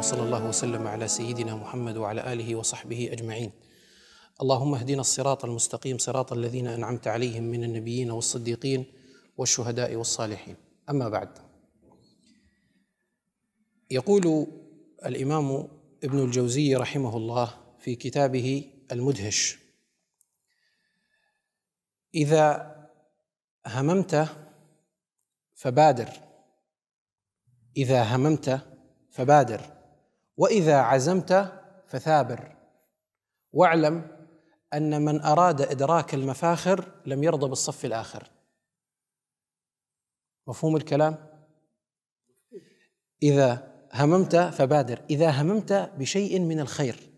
وصلى الله وسلم على سيدنا محمد وعلى اله وصحبه اجمعين. اللهم اهدنا الصراط المستقيم صراط الذين انعمت عليهم من النبيين والصديقين والشهداء والصالحين. اما بعد. يقول الامام ابن الجوزي رحمه الله في كتابه المدهش اذا هممت فبادر اذا هممت فبادر واذا عزمت فثابر واعلم ان من اراد ادراك المفاخر لم يرضى بالصف الاخر مفهوم الكلام اذا هممت فبادر اذا هممت بشيء من الخير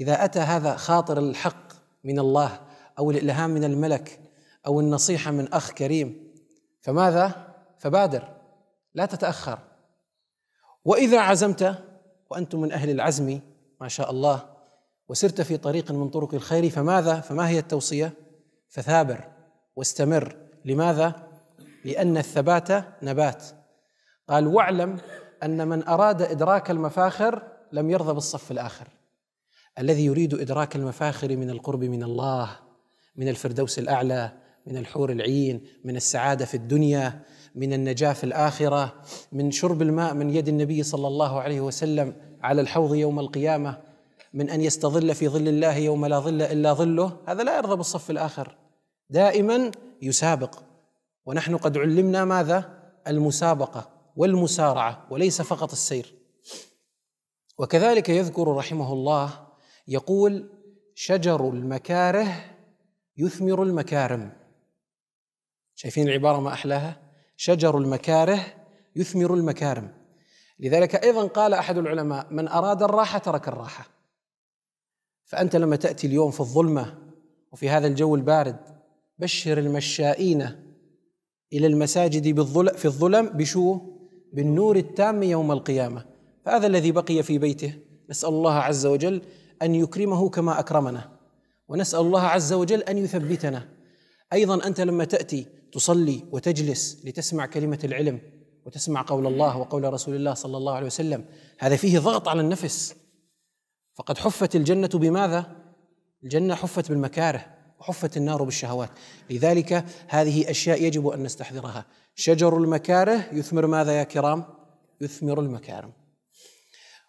اذا اتى هذا خاطر الحق من الله او الالهام من الملك او النصيحه من اخ كريم فماذا فبادر لا تتاخر واذا عزمت وأنتم من أهل العزم ما شاء الله وسرت في طريق من طرق الخير فماذا فما هي التوصية فثابر واستمر لماذا لأن الثبات نبات قال واعلم أن من أراد إدراك المفاخر لم يرضى بالصف الآخر الذي يريد إدراك المفاخر من القرب من الله من الفردوس الأعلى من الحور العين من السعاده في الدنيا من النجاه في الاخره من شرب الماء من يد النبي صلى الله عليه وسلم على الحوض يوم القيامه من ان يستظل في ظل الله يوم لا ظل الا ظله هذا لا يرضى بالصف الاخر دائما يسابق ونحن قد علمنا ماذا المسابقه والمسارعه وليس فقط السير وكذلك يذكر رحمه الله يقول شجر المكاره يثمر المكارم شايفين العبارة ما أحلاها شجر المكاره يثمر المكارم لذلك أيضا قال أحد العلماء من أراد الراحة ترك الراحة فأنت لما تأتي اليوم في الظلمة وفي هذا الجو البارد بشر المشائين إلى المساجد بالظلم في الظلم بشو؟ بالنور التام يوم القيامة فهذا الذي بقي في بيته نسأل الله عز وجل أن يكرمه كما أكرمنا ونسأل الله عز وجل أن يثبتنا أيضا أنت لما تأتي تصلي وتجلس لتسمع كلمه العلم وتسمع قول الله وقول رسول الله صلى الله عليه وسلم هذا فيه ضغط على النفس فقد حفت الجنه بماذا الجنه حفت بالمكاره وحفت النار بالشهوات لذلك هذه اشياء يجب ان نستحضرها شجر المكاره يثمر ماذا يا كرام يثمر المكارم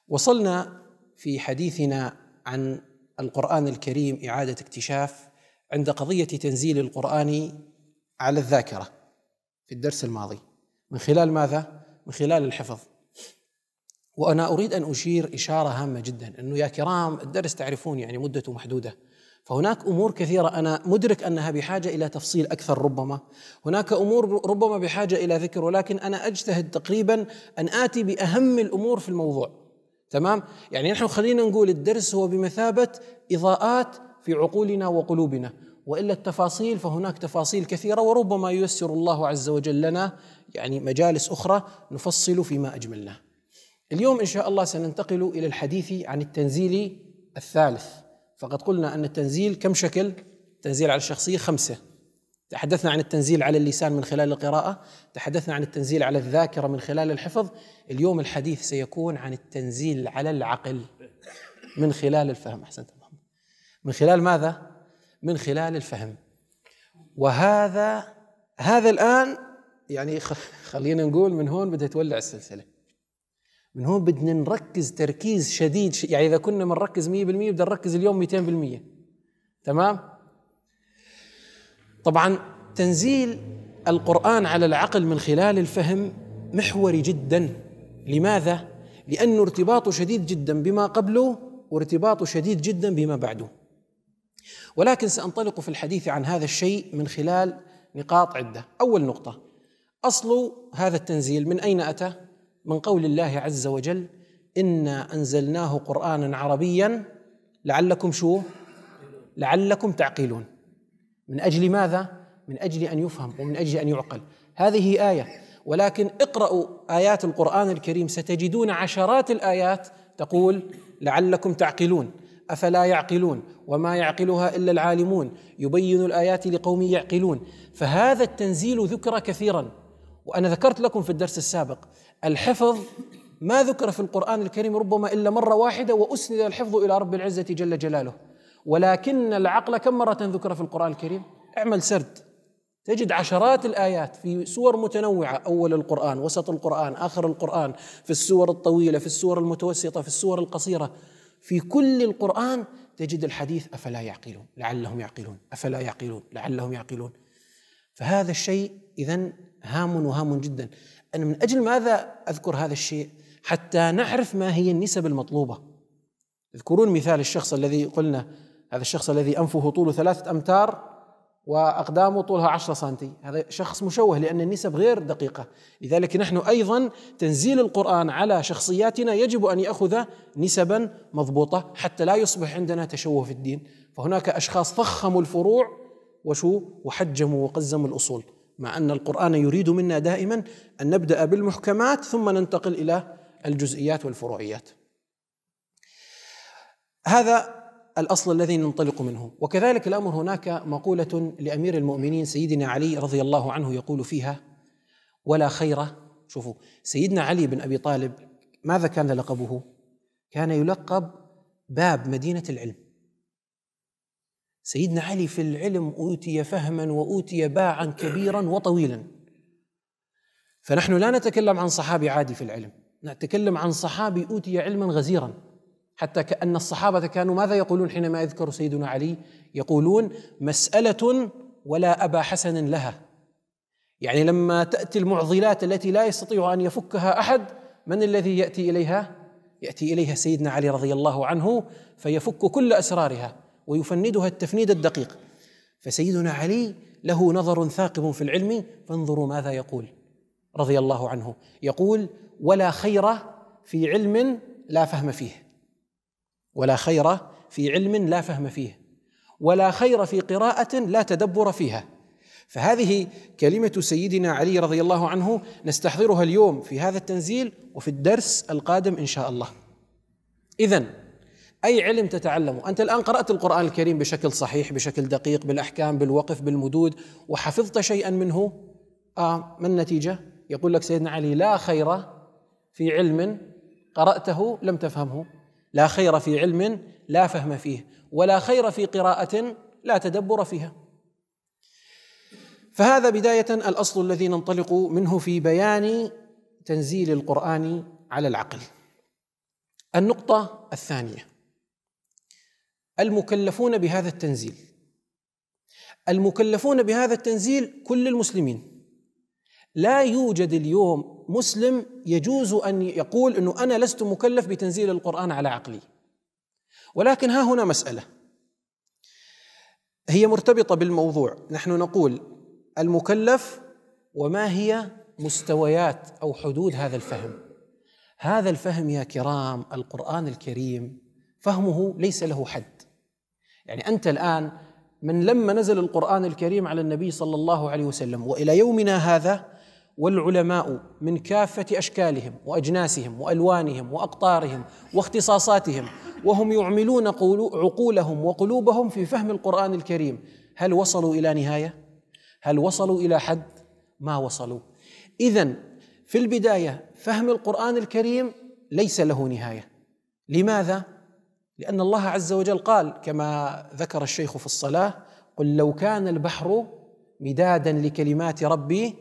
وصلنا في حديثنا عن القران الكريم اعاده اكتشاف عند قضيه تنزيل القران على الذاكره في الدرس الماضي من خلال ماذا؟ من خلال الحفظ وانا اريد ان اشير اشاره هامه جدا انه يا كرام الدرس تعرفون يعني مدته محدوده فهناك امور كثيره انا مدرك انها بحاجه الى تفصيل اكثر ربما هناك امور ربما بحاجه الى ذكر ولكن انا اجتهد تقريبا ان اتي باهم الامور في الموضوع تمام يعني نحن خلينا نقول الدرس هو بمثابه اضاءات في عقولنا وقلوبنا والا التفاصيل فهناك تفاصيل كثيره وربما ييسر الله عز وجل لنا يعني مجالس اخرى نفصل فيما اجملناه. اليوم ان شاء الله سننتقل الى الحديث عن التنزيل الثالث فقد قلنا ان التنزيل كم شكل؟ التنزيل على الشخصيه خمسه. تحدثنا عن التنزيل على اللسان من خلال القراءه، تحدثنا عن التنزيل على الذاكره من خلال الحفظ، اليوم الحديث سيكون عن التنزيل على العقل من خلال الفهم احسنت من خلال ماذا؟ من خلال الفهم وهذا هذا الآن يعني خلينا نقول من هون بدها تولع السلسلة من هون بدنا نركز تركيز شديد يعني إذا كنا بنركز 100% بدنا نركز اليوم 200% تمام طبعا تنزيل القرآن على العقل من خلال الفهم محوري جدا لماذا؟ لأنه ارتباطه شديد جدا بما قبله وارتباطه شديد جدا بما بعده ولكن سانطلق في الحديث عن هذا الشيء من خلال نقاط عده، اول نقطه اصل هذا التنزيل من اين اتى؟ من قول الله عز وجل: انا انزلناه قرانا عربيا لعلكم شو؟ لعلكم تعقلون. من اجل ماذا؟ من اجل ان يفهم ومن اجل ان يعقل. هذه ايه ولكن اقرأوا آيات القرآن الكريم ستجدون عشرات الآيات تقول لعلكم تعقلون افلا يعقلون وما يعقلها الا العالمون يبين الايات لقوم يعقلون فهذا التنزيل ذكر كثيرا وانا ذكرت لكم في الدرس السابق الحفظ ما ذكر في القران الكريم ربما الا مره واحده واسند الحفظ الى رب العزه جل جلاله ولكن العقل كم مره ذكر في القران الكريم اعمل سرد تجد عشرات الآيات في سور متنوعة أول القرآن وسط القرآن آخر القرآن في السور الطويلة في السور المتوسطة في السور القصيرة في كل القرآن تجد الحديث أفلا يعقلون لعلهم يعقلون أفلا يعقلون لعلهم يعقلون فهذا الشيء إذا هام وهام جدا أنا من أجل ماذا أذكر هذا الشيء حتى نعرف ما هي النسب المطلوبة تذكرون مثال الشخص الذي قلنا هذا الشخص الذي أنفه طول ثلاثة أمتار وأقدامه طولها 10 سنتي هذا شخص مشوه لأن النسب غير دقيقة لذلك نحن أيضا تنزيل القرآن على شخصياتنا يجب أن يأخذ نسبا مضبوطة حتى لا يصبح عندنا تشوه في الدين فهناك أشخاص ضخموا الفروع وشو وحجموا وقزموا الأصول مع أن القرآن يريد منا دائما أن نبدأ بالمحكمات ثم ننتقل إلى الجزئيات والفروعيات هذا الاصل الذي ننطلق منه وكذلك الامر هناك مقوله لامير المؤمنين سيدنا علي رضي الله عنه يقول فيها ولا خير شوفوا سيدنا علي بن ابي طالب ماذا كان لقبه كان يلقب باب مدينه العلم سيدنا علي في العلم اوتي فهما واوتي باعا كبيرا وطويلا فنحن لا نتكلم عن صحابي عادي في العلم نتكلم عن صحابي اوتي علما غزيرا حتى كأن الصحابة كانوا ماذا يقولون حينما يذكر سيدنا علي يقولون مسألة ولا أبا حسن لها يعني لما تأتي المعضلات التي لا يستطيع أن يفكها أحد من الذي يأتي إليها؟ يأتي إليها سيدنا علي رضي الله عنه فيفك كل أسرارها ويفندها التفنيد الدقيق فسيدنا علي له نظر ثاقب في العلم فانظروا ماذا يقول رضي الله عنه يقول ولا خير في علم لا فهم فيه ولا خير في علم لا فهم فيه ولا خير في قراءة لا تدبر فيها فهذه كلمة سيدنا علي رضي الله عنه نستحضرها اليوم في هذا التنزيل وفي الدرس القادم إن شاء الله إذا أي علم تتعلمه أنت الآن قرأت القرآن الكريم بشكل صحيح بشكل دقيق بالأحكام بالوقف بالمدود وحفظت شيئا منه آه ما النتيجة؟ يقول لك سيدنا علي لا خير في علم قرأته لم تفهمه لا خير في علم لا فهم فيه ولا خير في قراءة لا تدبر فيها فهذا بداية الأصل الذي ننطلق منه في بيان تنزيل القرآن على العقل النقطة الثانية المكلفون بهذا التنزيل المكلفون بهذا التنزيل كل المسلمين لا يوجد اليوم مسلم يجوز ان يقول انه انا لست مكلف بتنزيل القران على عقلي ولكن ها هنا مساله هي مرتبطه بالموضوع نحن نقول المكلف وما هي مستويات او حدود هذا الفهم هذا الفهم يا كرام القران الكريم فهمه ليس له حد يعني انت الان من لما نزل القران الكريم على النبي صلى الله عليه وسلم والى يومنا هذا والعلماء من كافه اشكالهم واجناسهم والوانهم واقطارهم واختصاصاتهم وهم يعملون عقولهم وقلوبهم في فهم القران الكريم هل وصلوا الى نهايه هل وصلوا الى حد ما وصلوا اذا في البدايه فهم القران الكريم ليس له نهايه لماذا لان الله عز وجل قال كما ذكر الشيخ في الصلاه قل لو كان البحر مدادا لكلمات ربي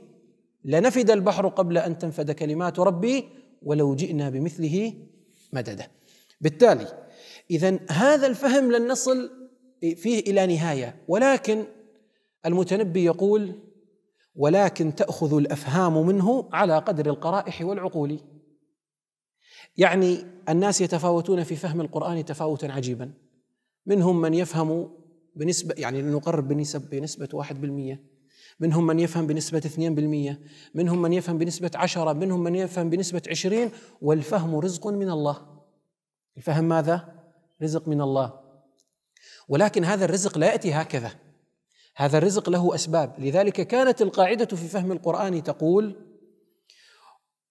لنفد البحر قبل ان تنفد كلمات ربي ولو جئنا بمثله مددا بالتالي اذا هذا الفهم لن نصل فيه الى نهايه ولكن المتنبي يقول ولكن تاخذ الافهام منه على قدر القرائح والعقول يعني الناس يتفاوتون في فهم القران تفاوتا عجيبا منهم من يفهم بنسبه يعني لنقرب بنسبه 1% منهم من يفهم بنسبة 2% منهم من يفهم بنسبة 10 منهم من يفهم بنسبة 20 والفهم رزق من الله الفهم ماذا؟ رزق من الله ولكن هذا الرزق لا يأتي هكذا هذا الرزق له أسباب لذلك كانت القاعدة في فهم القرآن تقول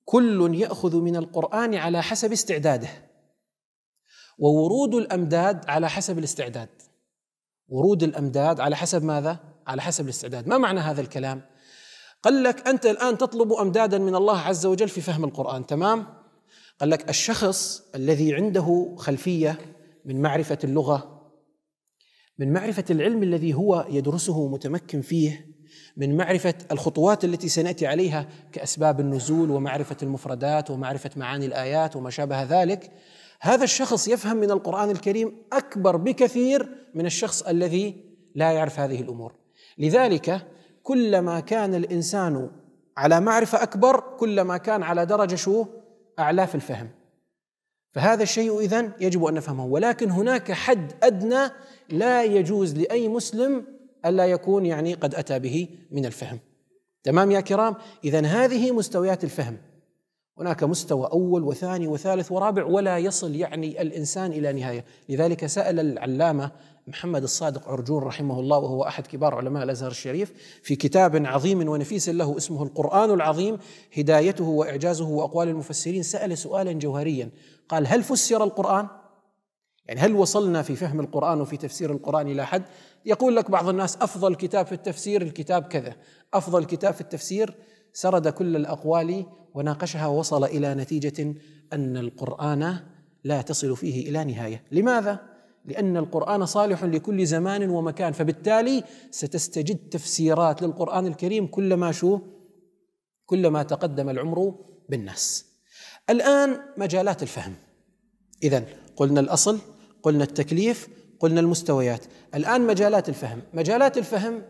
كل يأخذ من القرآن على حسب استعداده وورود الأمداد على حسب الاستعداد ورود الأمداد على حسب ماذا؟ على حسب الاستعداد ما معنى هذا الكلام قال لك أنت الآن تطلب أمدادا من الله عز وجل في فهم القرآن تمام قال لك الشخص الذي عنده خلفية من معرفة اللغة من معرفة العلم الذي هو يدرسه متمكن فيه من معرفة الخطوات التي سنأتي عليها كأسباب النزول ومعرفة المفردات ومعرفة معاني الآيات وما شابه ذلك هذا الشخص يفهم من القرآن الكريم أكبر بكثير من الشخص الذي لا يعرف هذه الأمور لذلك كلما كان الانسان على معرفه اكبر كلما كان على درجه شو؟ اعلى في الفهم. فهذا الشيء اذا يجب ان نفهمه ولكن هناك حد ادنى لا يجوز لاي مسلم الا يكون يعني قد اتى به من الفهم. تمام يا كرام؟ اذا هذه مستويات الفهم. هناك مستوى أول وثاني وثالث ورابع ولا يصل يعني الإنسان إلى نهاية لذلك سأل العلامة محمد الصادق عرجون رحمه الله وهو أحد كبار علماء الأزهر الشريف في كتاب عظيم ونفيس له اسمه القرآن العظيم هدايته وإعجازه وأقوال المفسرين سأل سؤالا جوهريا قال هل فسر القرآن؟ يعني هل وصلنا في فهم القرآن وفي تفسير القرآن إلى حد؟ يقول لك بعض الناس أفضل كتاب في التفسير الكتاب كذا أفضل كتاب في التفسير سرد كل الأقوال وناقشها وصل الى نتيجه ان القران لا تصل فيه الى نهايه، لماذا؟ لان القران صالح لكل زمان ومكان، فبالتالي ستستجد تفسيرات للقران الكريم كلما شو؟ كلما تقدم العمر بالناس. الان مجالات الفهم. اذا قلنا الاصل، قلنا التكليف، قلنا المستويات، الان مجالات الفهم، مجالات الفهم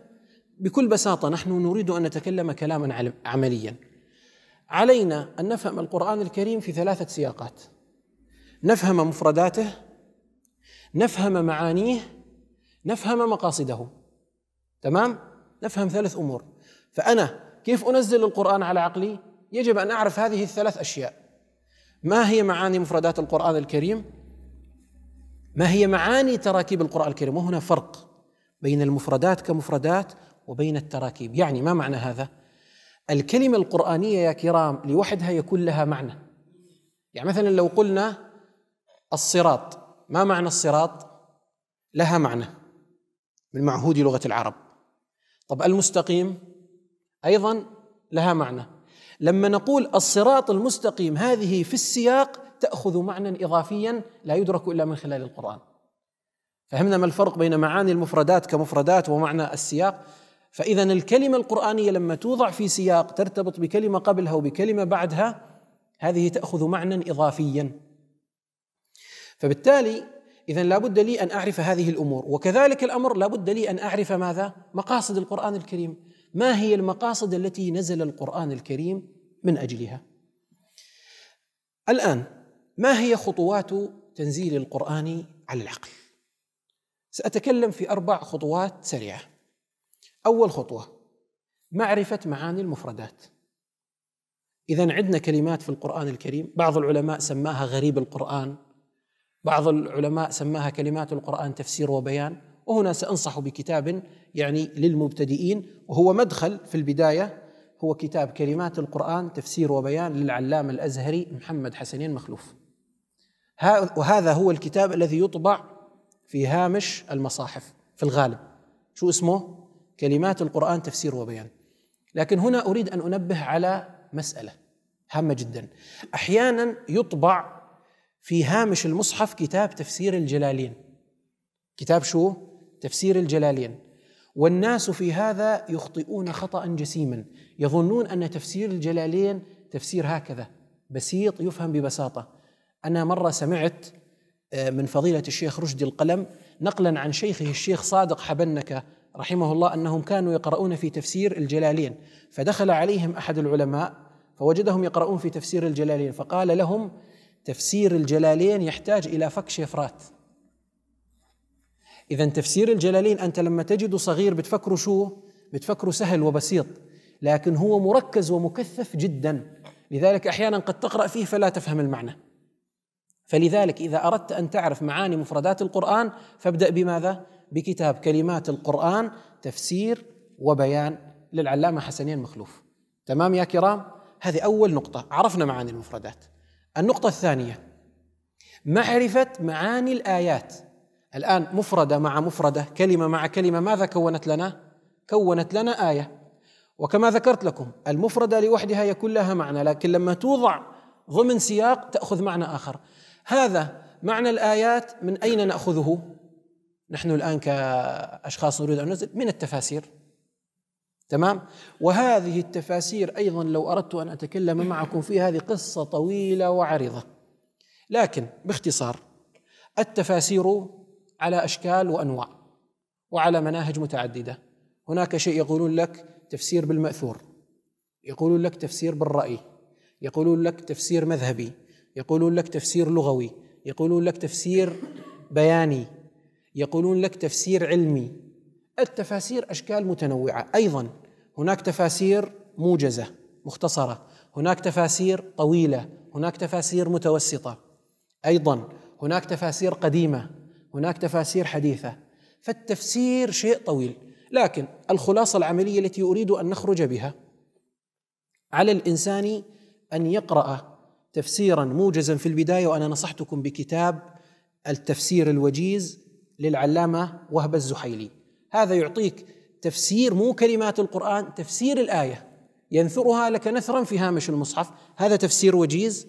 بكل بساطه نحن نريد ان نتكلم كلاما عمليا. علينا ان نفهم القران الكريم في ثلاثه سياقات نفهم مفرداته نفهم معانيه نفهم مقاصده تمام نفهم ثلاث امور فانا كيف انزل القران على عقلي يجب ان اعرف هذه الثلاث اشياء ما هي معاني مفردات القران الكريم ما هي معاني تراكيب القران الكريم وهنا فرق بين المفردات كمفردات وبين التراكيب يعني ما معنى هذا الكلمة القرآنية يا كرام لوحدها يكون لها معنى يعني مثلا لو قلنا الصراط ما معنى الصراط لها معنى من معهود لغة العرب طب المستقيم أيضا لها معنى لما نقول الصراط المستقيم هذه في السياق تأخذ معنى إضافيا لا يدرك إلا من خلال القرآن فهمنا ما الفرق بين معاني المفردات كمفردات ومعنى السياق فإذا الكلمة القرآنية لما توضع في سياق ترتبط بكلمة قبلها وبكلمة بعدها هذه تأخذ معنى إضافيا فبالتالي إذا لابد لي أن أعرف هذه الأمور وكذلك الأمر لابد لي أن أعرف ماذا؟ مقاصد القرآن الكريم ما هي المقاصد التي نزل القرآن الكريم من أجلها الآن ما هي خطوات تنزيل القرآن على العقل؟ سأتكلم في أربع خطوات سريعة أول خطوة معرفة معاني المفردات إذا عندنا كلمات في القرآن الكريم بعض العلماء سماها غريب القرآن بعض العلماء سماها كلمات القرآن تفسير وبيان وهنا سأنصح بكتاب يعني للمبتدئين وهو مدخل في البداية هو كتاب كلمات القرآن تفسير وبيان للعلامة الأزهري محمد حسنين مخلوف وهذا هو الكتاب الذي يطبع في هامش المصاحف في الغالب شو اسمه؟ كلمات القرآن تفسير وبيان لكن هنا أريد أن أنبه على مسألة هامة جدا أحيانا يطبع في هامش المصحف كتاب تفسير الجلالين كتاب شو؟ تفسير الجلالين والناس في هذا يخطئون خطأ جسيما يظنون أن تفسير الجلالين تفسير هكذا بسيط يفهم ببساطة أنا مرة سمعت آه، من فضيلة الشيخ رشدي القلم نقلا عن شيخه الشيخ صادق حبنكة رحمه الله انهم كانوا يقرؤون في تفسير الجلالين فدخل عليهم احد العلماء فوجدهم يقرؤون في تفسير الجلالين فقال لهم تفسير الجلالين يحتاج الى فك شفرات اذا تفسير الجلالين انت لما تجده صغير بتفكره شو بتفكره سهل وبسيط لكن هو مركز ومكثف جدا لذلك احيانا قد تقرا فيه فلا تفهم المعنى فلذلك اذا اردت ان تعرف معاني مفردات القران فابدا بماذا بكتاب كلمات القرآن تفسير وبيان للعلامة حسنين مخلوف تمام يا كرام هذه أول نقطة عرفنا معاني المفردات النقطة الثانية معرفة معاني الآيات الآن مفردة مع مفردة كلمة مع كلمة ماذا كونت لنا؟ كونت لنا آية وكما ذكرت لكم المفردة لوحدها يكون لها معنى لكن لما توضع ضمن سياق تأخذ معنى آخر هذا معنى الآيات من أين نأخذه؟ نحن الآن كأشخاص نريد أن ننزل من التفاسير تمام وهذه التفاسير أيضا لو أردت أن أتكلم معكم فيها هذه قصة طويلة وعريضة لكن باختصار التفاسير على أشكال وأنواع وعلى مناهج متعددة هناك شيء يقولون لك تفسير بالمأثور يقولون لك تفسير بالرأي يقولون لك تفسير مذهبي يقولون لك تفسير لغوي يقولون لك تفسير بياني يقولون لك تفسير علمي التفاسير اشكال متنوعه ايضا هناك تفاسير موجزه مختصره هناك تفاسير طويله هناك تفاسير متوسطه ايضا هناك تفاسير قديمه هناك تفاسير حديثه فالتفسير شيء طويل لكن الخلاصه العمليه التي اريد ان نخرج بها على الانسان ان يقرا تفسيرا موجزا في البدايه وانا نصحتكم بكتاب التفسير الوجيز للعلامة وهب الزحيلي هذا يعطيك تفسير مو كلمات القرآن تفسير الآية ينثرها لك نثرا في هامش المصحف هذا تفسير وجيز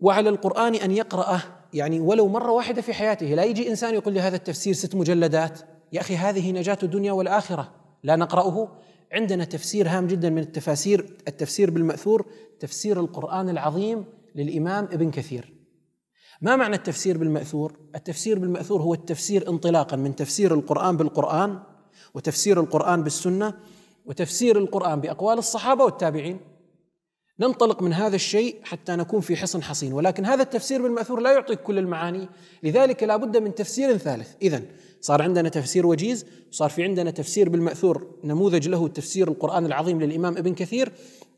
وعلى القرآن أن يقرأه يعني ولو مرة واحدة في حياته لا يجي إنسان يقول لي هذا التفسير ست مجلدات يا أخي هذه نجاة الدنيا والآخرة لا نقرأه عندنا تفسير هام جدا من التفاسير التفسير بالمأثور تفسير القرآن العظيم للإمام ابن كثير ما معنى التفسير بالماثور التفسير بالماثور هو التفسير انطلاقا من تفسير القران بالقران وتفسير القران بالسنه وتفسير القران باقوال الصحابه والتابعين ننطلق من هذا الشيء حتى نكون في حصن حصين ولكن هذا التفسير بالمأثور لا يعطيك كل المعاني لذلك لا بد من تفسير ثالث إذا صار عندنا تفسير وجيز صار في عندنا تفسير بالمأثور نموذج له تفسير القرآن العظيم للإمام ابن كثير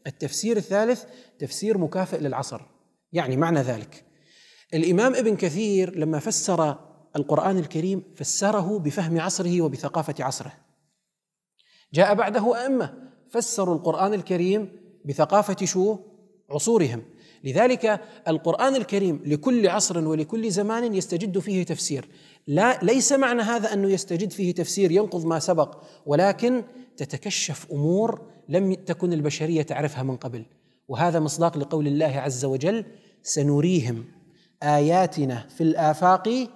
التفسير الثالث تفسير مكافئ للعصر يعني معنى ذلك الامام ابن كثير لما فسر القران الكريم فسره بفهم عصره وبثقافه عصره جاء بعده ائمه فسروا القران الكريم بثقافه شو عصورهم لذلك القران الكريم لكل عصر ولكل زمان يستجد فيه تفسير لا ليس معنى هذا انه يستجد فيه تفسير ينقض ما سبق ولكن تتكشف امور لم تكن البشريه تعرفها من قبل وهذا مصداق لقول الله عز وجل سنريهم اياتنا في الافاق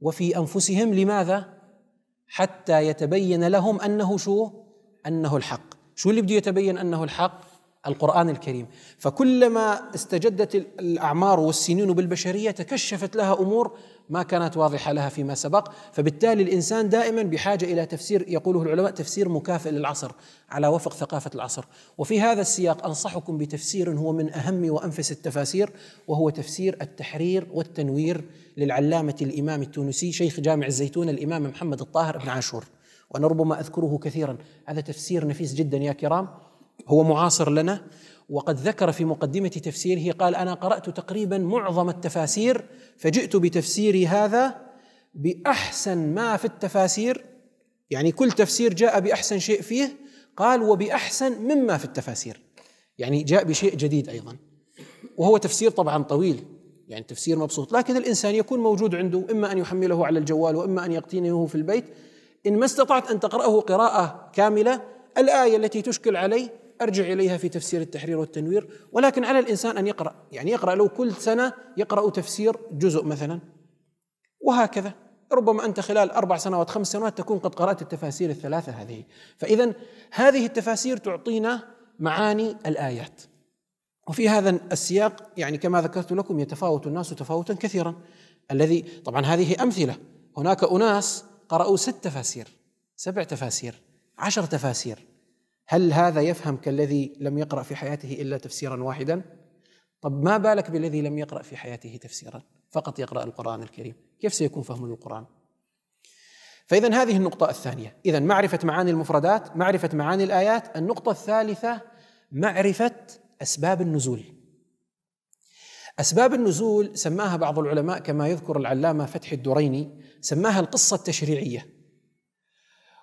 وفي انفسهم لماذا حتى يتبين لهم انه شو انه الحق شو اللي بده يتبين انه الحق القران الكريم فكلما استجدت الاعمار والسنين بالبشريه تكشفت لها امور ما كانت واضحة لها فيما سبق فبالتالي الإنسان دائما بحاجة إلى تفسير يقوله العلماء تفسير مكافئ للعصر على وفق ثقافة العصر وفي هذا السياق أنصحكم بتفسير هو من أهم وأنفس التفاسير وهو تفسير التحرير والتنوير للعلامة الإمام التونسي شيخ جامع الزيتون الإمام محمد الطاهر بن عاشور وأنا ربما أذكره كثيرا هذا تفسير نفيس جدا يا كرام هو معاصر لنا وقد ذكر في مقدمة تفسيره قال أنا قرأت تقريبا معظم التفاسير فجئت بتفسيري هذا بأحسن ما في التفاسير يعني كل تفسير جاء بأحسن شيء فيه قال وبأحسن مما في التفاسير يعني جاء بشيء جديد أيضا وهو تفسير طبعا طويل يعني تفسير مبسوط لكن الإنسان يكون موجود عنده إما أن يحمله على الجوال وإما أن يقتنيه في البيت إن ما استطعت أن تقرأه قراءة كاملة الآية التي تشكل عليه ارجع اليها في تفسير التحرير والتنوير ولكن على الانسان ان يقرا يعني يقرا لو كل سنه يقرا تفسير جزء مثلا وهكذا ربما انت خلال اربع سنوات خمس سنوات تكون قد قرات التفاسير الثلاثه هذه فاذا هذه التفاسير تعطينا معاني الايات وفي هذا السياق يعني كما ذكرت لكم يتفاوت الناس تفاوتا كثيرا الذي طبعا هذه امثله هناك اناس قرأوا ست تفاسير سبع تفاسير عشر تفاسير هل هذا يفهم كالذي لم يقرأ في حياته إلا تفسيرا واحدا؟ طب ما بالك بالذي لم يقرأ في حياته تفسيرا فقط يقرأ القرآن الكريم كيف سيكون فهمه للقرآن؟ فإذا هذه النقطة الثانية إذا معرفة معاني المفردات معرفة معاني الآيات النقطة الثالثة معرفة أسباب النزول أسباب النزول سماها بعض العلماء كما يذكر العلامة فتح الدريني سماها القصة التشريعية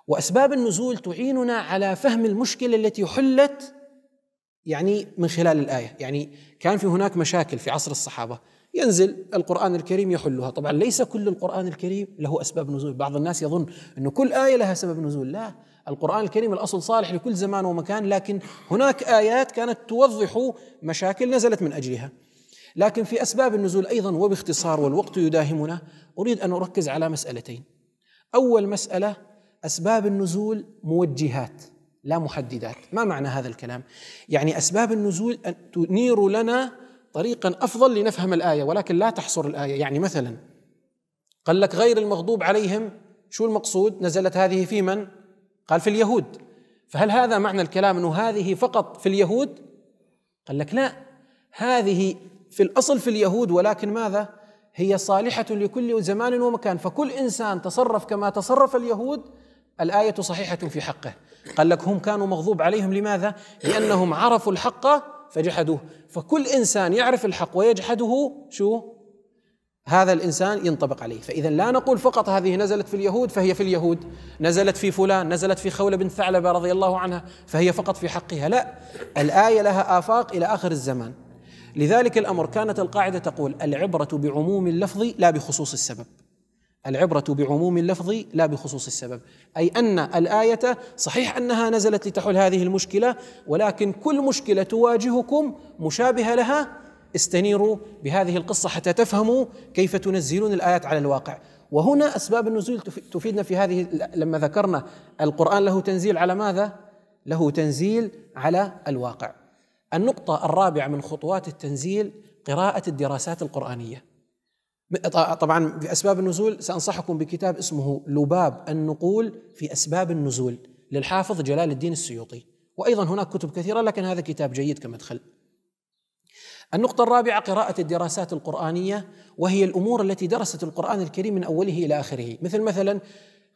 واسباب النزول تعيننا على فهم المشكله التي حلت يعني من خلال الايه، يعني كان في هناك مشاكل في عصر الصحابه ينزل القرآن الكريم يحلها طبعا ليس كل القرآن الكريم له أسباب نزول بعض الناس يظن أنه كل آية لها سبب نزول لا القرآن الكريم الأصل صالح لكل زمان ومكان لكن هناك آيات كانت توضح مشاكل نزلت من أجلها لكن في أسباب النزول أيضا وباختصار والوقت يداهمنا أريد أن أركز على مسألتين أول مسألة أسباب النزول موجهات لا محددات ما معنى هذا الكلام يعني أسباب النزول أن تنير لنا طريقا أفضل لنفهم الآية ولكن لا تحصر الآية يعني مثلا قال لك غير المغضوب عليهم شو المقصود نزلت هذه في من قال في اليهود فهل هذا معنى الكلام أنه هذه فقط في اليهود قال لك لا هذه في الأصل في اليهود ولكن ماذا هي صالحة لكل زمان ومكان فكل إنسان تصرف كما تصرف اليهود الآية صحيحة في حقه قال لك هم كانوا مغضوب عليهم لماذا؟ لأنهم عرفوا الحق فجحدوه فكل إنسان يعرف الحق ويجحده شو؟ هذا الإنسان ينطبق عليه فإذا لا نقول فقط هذه نزلت في اليهود فهي في اليهود نزلت في فلان نزلت في خولة بن ثعلبة رضي الله عنها فهي فقط في حقها لا الآية لها آفاق إلى آخر الزمان لذلك الأمر كانت القاعدة تقول العبرة بعموم اللفظ لا بخصوص السبب العبرة بعموم اللفظ لا بخصوص السبب أي أن الآية صحيح أنها نزلت لتحل هذه المشكلة ولكن كل مشكلة تواجهكم مشابهة لها استنيروا بهذه القصة حتى تفهموا كيف تنزلون الآيات على الواقع وهنا أسباب النزول تفيدنا في هذه لما ذكرنا القرآن له تنزيل على ماذا؟ له تنزيل على الواقع النقطة الرابعة من خطوات التنزيل قراءة الدراسات القرآنية طبعا في اسباب النزول سانصحكم بكتاب اسمه لباب النقول في اسباب النزول للحافظ جلال الدين السيوطي وايضا هناك كتب كثيره لكن هذا كتاب جيد كمدخل. النقطة الرابعة قراءة الدراسات القرآنية وهي الأمور التي درست القرآن الكريم من أوله إلى آخره مثل مثلا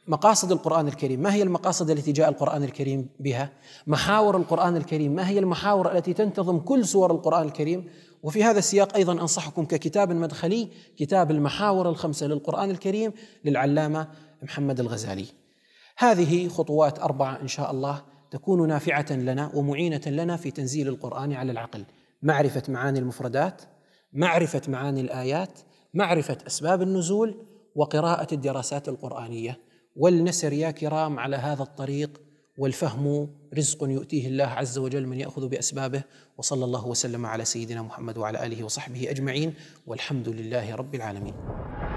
مقاصد القرآن الكريم ما هي المقاصد التي جاء القرآن الكريم بها محاور القرآن الكريم ما هي المحاور التي تنتظم كل سور القرآن الكريم وفي هذا السياق أيضا أنصحكم ككتاب مدخلي كتاب المحاور الخمسة للقرآن الكريم للعلامة محمد الغزالي هذه خطوات أربعة إن شاء الله تكون نافعة لنا ومعينة لنا في تنزيل القرآن على العقل معرفة معاني المفردات معرفة معاني الآيات معرفة أسباب النزول وقراءة الدراسات القرآنية ولنسر يا كرام على هذا الطريق والفهم رزق يؤتيه الله عز وجل من ياخذ باسبابه وصلى الله وسلم على سيدنا محمد وعلى اله وصحبه اجمعين والحمد لله رب العالمين